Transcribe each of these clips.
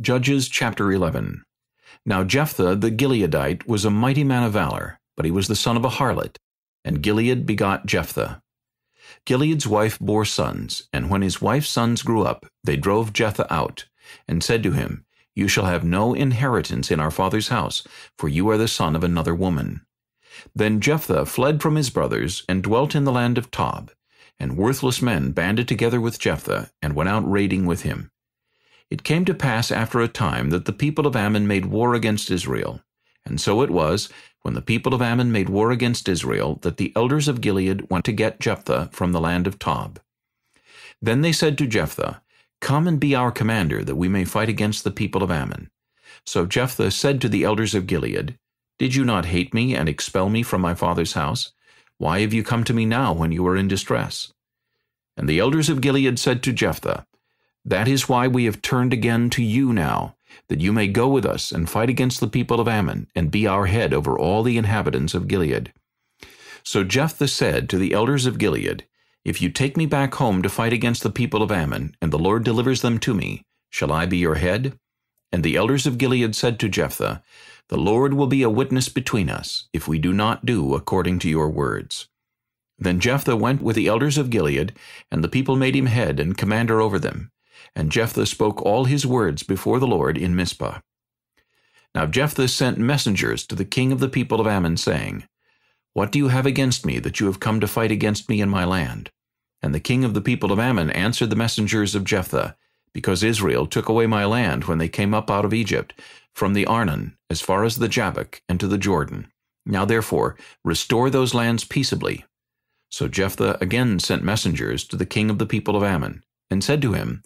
Judges chapter 11 Now Jephthah the Gileadite was a mighty man of valor, but he was the son of a harlot, and Gilead begot Jephthah. Gilead's wife bore sons, and when his wife's sons grew up, they drove Jephthah out, and said to him, You shall have no inheritance in our father's house, for you are the son of another woman. Then Jephthah fled from his brothers, and dwelt in the land of Tob. And worthless men banded together with Jephthah, and went out raiding with him. It came to pass after a time that the people of Ammon made war against Israel. And so it was, when the people of Ammon made war against Israel, that the elders of Gilead went to get Jephthah from the land of Tob. Then they said to Jephthah, Come and be our commander, that we may fight against the people of Ammon. So Jephthah said to the elders of Gilead, Did you not hate me and expel me from my father's house? Why have you come to me now when you are in distress? And the elders of Gilead said to Jephthah, that is why we have turned again to you now, that you may go with us and fight against the people of Ammon, and be our head over all the inhabitants of Gilead. So Jephthah said to the elders of Gilead, If you take me back home to fight against the people of Ammon, and the Lord delivers them to me, shall I be your head? And the elders of Gilead said to Jephthah, The Lord will be a witness between us, if we do not do according to your words. Then Jephthah went with the elders of Gilead, and the people made him head and commander over them. And Jephthah spoke all his words before the Lord in Mizpah. Now Jephthah sent messengers to the king of the people of Ammon, saying, What do you have against me, that you have come to fight against me in my land? And the king of the people of Ammon answered the messengers of Jephthah, Because Israel took away my land when they came up out of Egypt, from the Arnon, as far as the Jabbok, and to the Jordan. Now therefore, restore those lands peaceably. So Jephthah again sent messengers to the king of the people of Ammon, and said to him,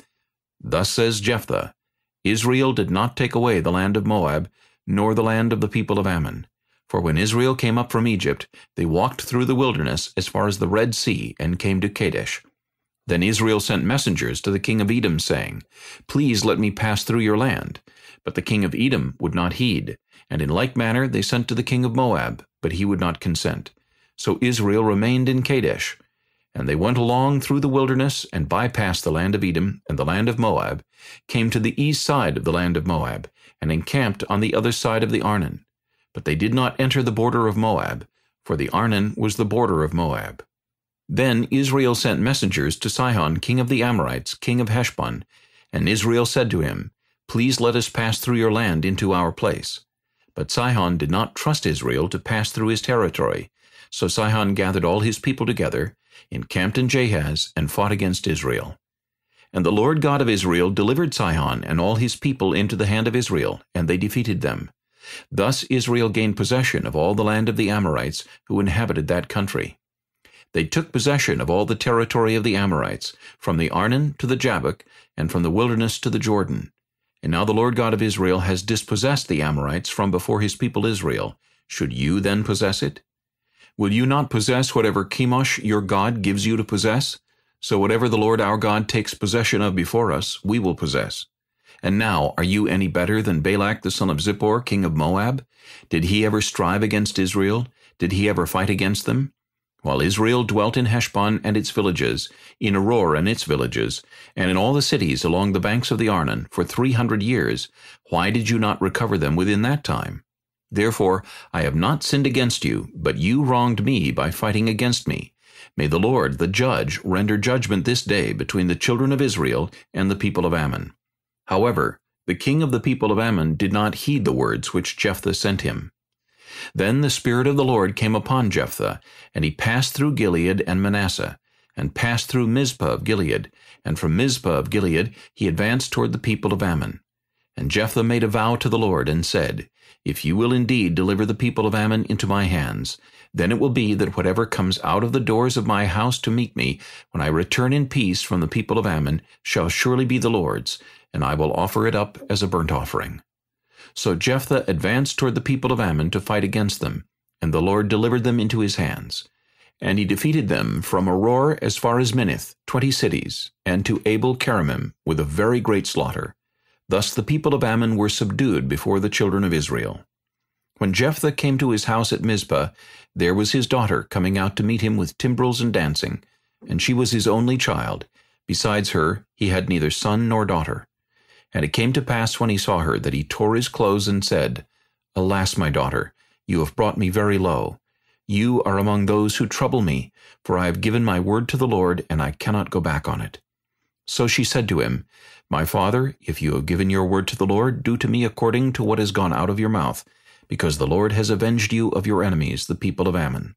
Thus says Jephthah, Israel did not take away the land of Moab, nor the land of the people of Ammon. For when Israel came up from Egypt, they walked through the wilderness as far as the Red Sea, and came to Kadesh. Then Israel sent messengers to the king of Edom, saying, Please let me pass through your land. But the king of Edom would not heed. And in like manner they sent to the king of Moab, but he would not consent. So Israel remained in Kadesh. And they went along through the wilderness, and bypassed the land of Edom and the land of Moab, came to the east side of the land of Moab, and encamped on the other side of the Arnon. But they did not enter the border of Moab, for the Arnon was the border of Moab. Then Israel sent messengers to Sihon king of the Amorites, king of Heshbon, and Israel said to him, Please let us pass through your land into our place. But Sihon did not trust Israel to pass through his territory, so Sihon gathered all his people together, encamped in Jahaz, and fought against Israel. And the Lord God of Israel delivered Sihon and all his people into the hand of Israel, and they defeated them. Thus Israel gained possession of all the land of the Amorites who inhabited that country. They took possession of all the territory of the Amorites, from the Arnon to the Jabbok, and from the wilderness to the Jordan. And now the Lord God of Israel has dispossessed the Amorites from before his people Israel. Should you then possess it? Will you not possess whatever Chemosh your God gives you to possess? So whatever the Lord our God takes possession of before us, we will possess. And now, are you any better than Balak the son of Zippor, king of Moab? Did he ever strive against Israel? Did he ever fight against them? While Israel dwelt in Heshbon and its villages, in Aror and its villages, and in all the cities along the banks of the Arnon for three hundred years, why did you not recover them within that time? Therefore I have not sinned against you, but you wronged me by fighting against me. May the Lord, the judge, render judgment this day between the children of Israel and the people of Ammon. However, the king of the people of Ammon did not heed the words which Jephthah sent him. Then the Spirit of the Lord came upon Jephthah, and he passed through Gilead and Manasseh, and passed through Mizpah of Gilead, and from Mizpah of Gilead he advanced toward the people of Ammon. And Jephthah made a vow to the Lord and said, If you will indeed deliver the people of Ammon into my hands, then it will be that whatever comes out of the doors of my house to meet me, when I return in peace from the people of Ammon, shall surely be the Lord's, and I will offer it up as a burnt offering. So Jephthah advanced toward the people of Ammon to fight against them, and the Lord delivered them into his hands. And he defeated them from Aror as far as Minnith, twenty cities, and to Abel Karamim, with a very great slaughter. Thus the people of Ammon were subdued before the children of Israel. When Jephthah came to his house at Mizpah, there was his daughter coming out to meet him with timbrels and dancing, and she was his only child. Besides her, he had neither son nor daughter. And it came to pass when he saw her that he tore his clothes and said, Alas, my daughter, you have brought me very low. You are among those who trouble me, for I have given my word to the Lord, and I cannot go back on it. So she said to him, My father, if you have given your word to the Lord, do to me according to what has gone out of your mouth, because the Lord has avenged you of your enemies, the people of Ammon.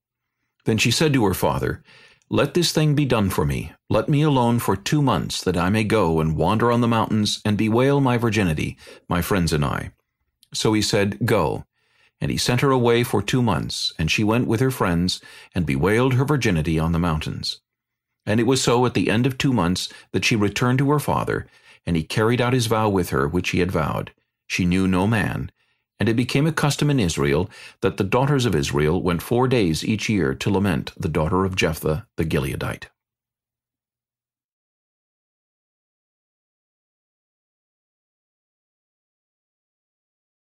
Then she said to her father, Let this thing be done for me. Let me alone for two months, that I may go and wander on the mountains and bewail my virginity, my friends and I. So he said, Go. And he sent her away for two months, and she went with her friends, and bewailed her virginity on the mountains. And it was so at the end of two months that she returned to her father, and he carried out his vow with her which he had vowed. She knew no man. And it became a custom in Israel that the daughters of Israel went four days each year to lament the daughter of Jephthah the Gileadite.